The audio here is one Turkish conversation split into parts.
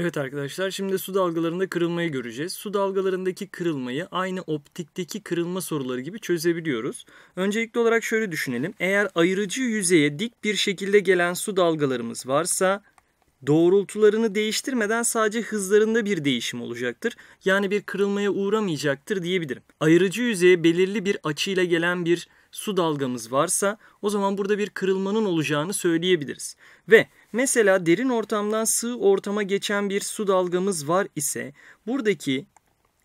Evet arkadaşlar şimdi su dalgalarında kırılmayı göreceğiz. Su dalgalarındaki kırılmayı aynı optikteki kırılma soruları gibi çözebiliyoruz. Öncelikli olarak şöyle düşünelim. Eğer ayırıcı yüzeye dik bir şekilde gelen su dalgalarımız varsa doğrultularını değiştirmeden sadece hızlarında bir değişim olacaktır. Yani bir kırılmaya uğramayacaktır diyebilirim. Ayırıcı yüzeye belirli bir açıyla gelen bir su dalgamız varsa o zaman burada bir kırılmanın olacağını söyleyebiliriz. Ve mesela derin ortamdan sığ ortama geçen bir su dalgamız var ise buradaki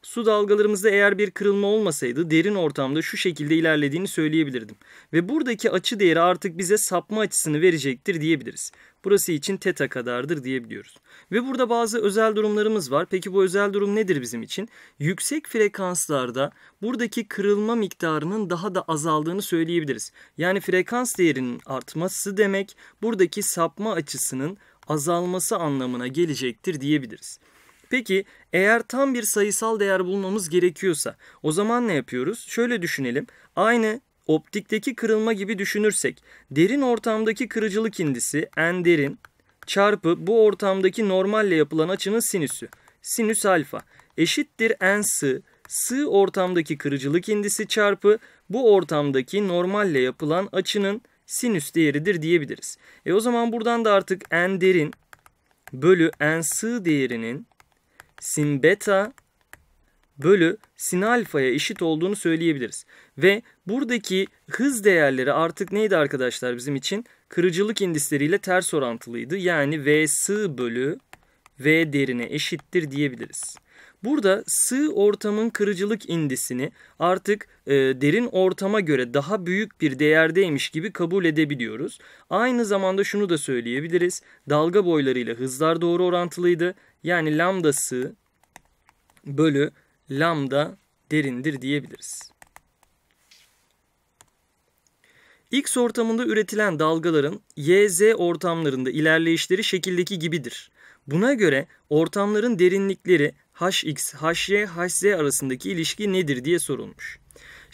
Su dalgalarımızda eğer bir kırılma olmasaydı derin ortamda şu şekilde ilerlediğini söyleyebilirdim. Ve buradaki açı değeri artık bize sapma açısını verecektir diyebiliriz. Burası için teta kadardır diyebiliyoruz. Ve burada bazı özel durumlarımız var. Peki bu özel durum nedir bizim için? Yüksek frekanslarda buradaki kırılma miktarının daha da azaldığını söyleyebiliriz. Yani frekans değerinin artması demek buradaki sapma açısının azalması anlamına gelecektir diyebiliriz. Peki eğer tam bir sayısal değer bulmamız gerekiyorsa o zaman ne yapıyoruz? Şöyle düşünelim. Aynı optikteki kırılma gibi düşünürsek derin ortamdaki kırıcılık indisi en derin çarpı bu ortamdaki normalle yapılan açının sinüsü. Sinüs alfa eşittir en sığ sığ ortamdaki kırıcılık indisi çarpı bu ortamdaki normalle yapılan açının sinüs değeridir diyebiliriz. E o zaman buradan da artık en derin bölü en sığ değerinin sin beta bölü sin alfaya eşit olduğunu söyleyebiliriz. Ve buradaki hız değerleri artık neydi arkadaşlar bizim için? Kırıcılık indisleriyle ters orantılıydı. Yani V sığ bölü V derine eşittir diyebiliriz. Burada sığ ortamın kırıcılık indisini artık e, derin ortama göre daha büyük bir değerdeymiş gibi kabul edebiliyoruz. Aynı zamanda şunu da söyleyebiliriz. Dalga boylarıyla hızlar doğru orantılıydı. Yani lambdası bölü lambda derindir diyebiliriz. X ortamında üretilen dalgaların YZ ortamlarında ilerleyişleri şekildeki gibidir. Buna göre ortamların derinlikleri HX, HY, HZ arasındaki ilişki nedir diye sorulmuş.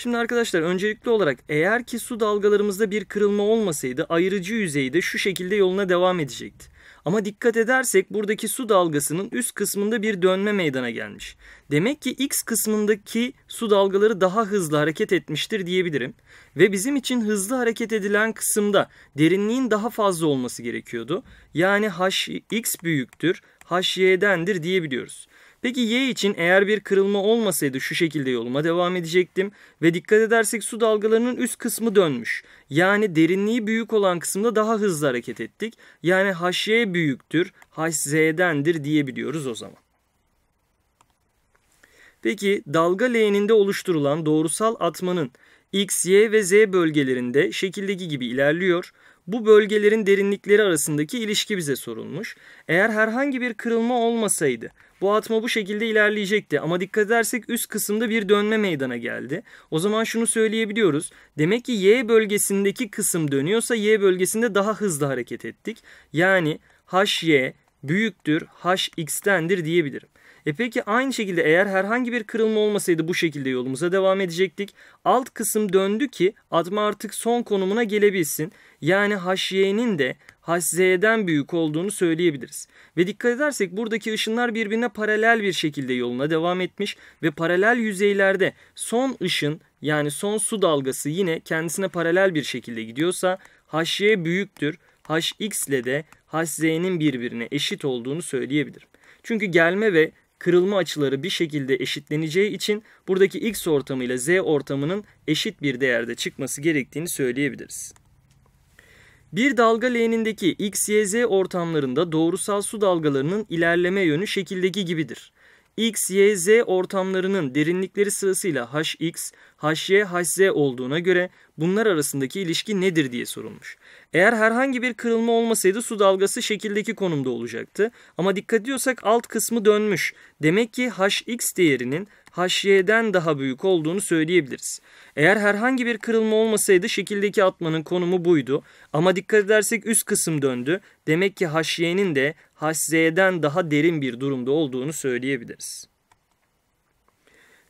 Şimdi arkadaşlar öncelikli olarak eğer ki su dalgalarımızda bir kırılma olmasaydı ayırıcı yüzeyde şu şekilde yoluna devam edecekti. Ama dikkat edersek buradaki su dalgasının üst kısmında bir dönme meydana gelmiş. Demek ki X kısmındaki su dalgaları daha hızlı hareket etmiştir diyebilirim. Ve bizim için hızlı hareket edilen kısımda derinliğin daha fazla olması gerekiyordu. Yani H, X büyüktür, HY'dendir diyebiliyoruz. Peki Y için eğer bir kırılma olmasaydı şu şekilde yoluma devam edecektim ve dikkat edersek su dalgalarının üst kısmı dönmüş. Yani derinliği büyük olan kısımda daha hızlı hareket ettik. Yani HY büyüktür, HZ'dendir diyebiliyoruz o zaman. Peki dalga leğeninde oluşturulan doğrusal atmanın X, Y ve Z bölgelerinde şekildeki gibi ilerliyor. Bu bölgelerin derinlikleri arasındaki ilişki bize sorulmuş. Eğer herhangi bir kırılma olmasaydı bu atma bu şekilde ilerleyecekti ama dikkat edersek üst kısımda bir dönme meydana geldi. O zaman şunu söyleyebiliyoruz. Demek ki Y bölgesindeki kısım dönüyorsa Y bölgesinde daha hızlı hareket ettik. Yani HY büyüktür HX'tendir diyebilirim. E peki aynı şekilde eğer herhangi bir kırılma olmasaydı bu şekilde yolumuza devam edecektik. Alt kısım döndü ki atma artık son konumuna gelebilsin. Yani HY'nin de HZ'den büyük olduğunu söyleyebiliriz. Ve dikkat edersek buradaki ışınlar birbirine paralel bir şekilde yoluna devam etmiş ve paralel yüzeylerde son ışın yani son su dalgası yine kendisine paralel bir şekilde gidiyorsa HY büyüktür. HX ile de HZ'nin birbirine eşit olduğunu söyleyebilirim. Çünkü gelme ve kırılma açıları bir şekilde eşitleneceği için buradaki x ortamı ile z ortamının eşit bir değerde çıkması gerektiğini söyleyebiliriz. Bir dalga leğenindeki x, y, z ortamlarında doğrusal su dalgalarının ilerleme yönü şekildeki gibidir. X, Y, Z ortamlarının derinlikleri sırasıyla HX, HY, HZ olduğuna göre bunlar arasındaki ilişki nedir diye sorulmuş. Eğer herhangi bir kırılma olmasaydı su dalgası şekildeki konumda olacaktı. Ama dikkat ediyorsak alt kısmı dönmüş. Demek ki hx değerinin HY'den daha büyük olduğunu söyleyebiliriz. Eğer herhangi bir kırılma olmasaydı şekildeki atmanın konumu buydu. Ama dikkat edersek üst kısım döndü. Demek ki HY'nin de HZ'den daha derin bir durumda olduğunu söyleyebiliriz.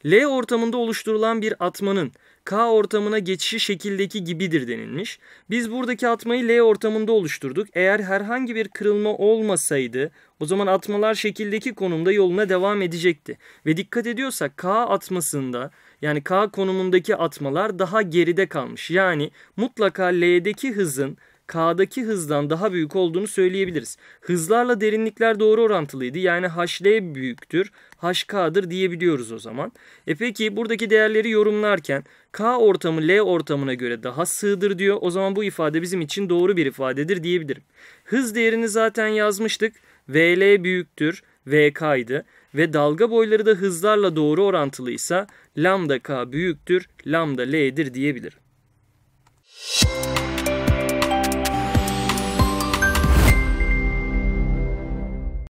L ortamında oluşturulan bir atmanın K ortamına geçişi şekildeki gibidir denilmiş. Biz buradaki atmayı L ortamında oluşturduk. Eğer herhangi bir kırılma olmasaydı o zaman atmalar şekildeki konumda yoluna devam edecekti. Ve dikkat ediyorsak K atmasında yani K konumundaki atmalar daha geride kalmış. Yani mutlaka L'deki hızın K'daki hızdan daha büyük olduğunu söyleyebiliriz. Hızlarla derinlikler doğru orantılıydı. Yani HL büyüktür, HK'dır diyebiliyoruz o zaman. E peki buradaki değerleri yorumlarken K ortamı L ortamına göre daha sığdır diyor. O zaman bu ifade bizim için doğru bir ifadedir diyebilirim. Hız değerini zaten yazmıştık. VL büyüktür, VK'ydı ve dalga boyları da hızlarla doğru orantılıysa lambda k büyüktür, lambda l'dir diyebilirim.